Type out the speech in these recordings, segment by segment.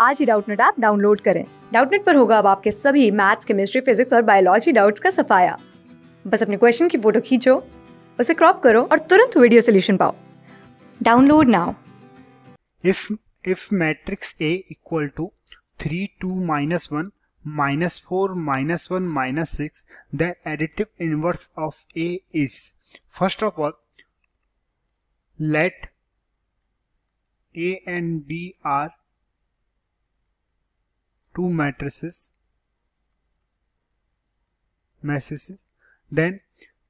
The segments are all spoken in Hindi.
आज ही डाउटनेट ऐप डाउनलोड करें डाउटनेट पर होगा अब आपके सभी मैथ्स केमिस्ट्री फिजिक्स और बायोलॉजी डाउट्स का सफाया बस अपने क्वेश्चन की फोटो खींचो उसे क्रॉप करो और तुरंत वीडियो सोल्यूशन पाओ download now if if matrix A equal to three two minus one minus four minus one minus six the additive inverse of A is first of all let A and B are two matrices matrices then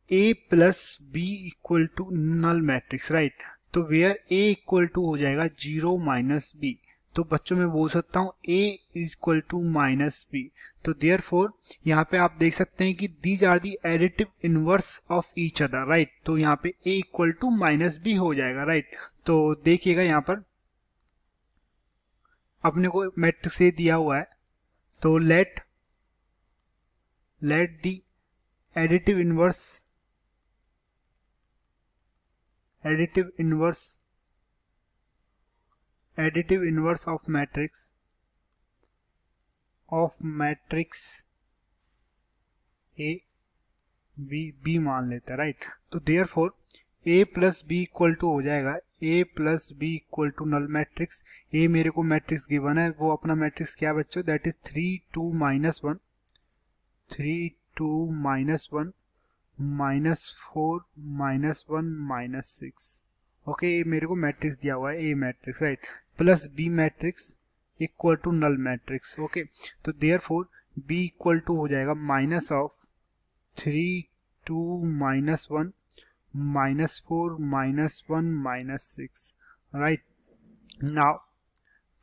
a plus b equal to null matrix right तो वेयर a इक्वल टू हो जाएगा जीरो माइनस बी तो बच्चों मैं बोल सकता हूँ a is equal to minus B तो देयर फोर यहाँ पे आप देख सकते हैं कि these are the additive inverse of each other right तो यहाँ पे a equal to minus B हो जाएगा राइट right? तो देखिएगा यहाँ पर अपने को मैट्रिक्स ए दिया हुआ है So let let the additive inverse additive inverse additive inverse of matrix of matrix A B B मान लेते हैं राइट तो therefore A plus B equal to हो जाएगा A plus B equal to null matrix A मेरे को मैट्रिक्स गिवन है वो अपना मैट्रिक्स क्या बच्चों that is three two minus one three two minus one minus four minus one minus six okay ये मेरे को मैट्रिक्स दिया हुआ है A matrix right plus B matrix equal to null matrix okay तो therefore B equal to हो जाएगा minus of three two minus one minus four minus one minus six right now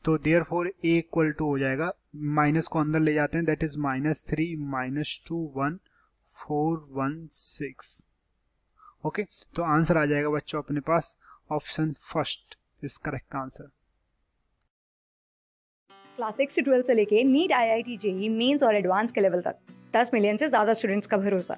तो therefore A equal to हो जाएगा माइनस को अंदर ले जाते हैं that is minus three minus two one four one six okay तो आंसर आ जाएगा बच्चों अपने पास option first is correct answer class six से ट्वेल्थ से लेके NEET I I T JEE mains और एडवांस के लेवल तक दस मिलियन से ज्यादा स्टूडेंट्स का भरोसा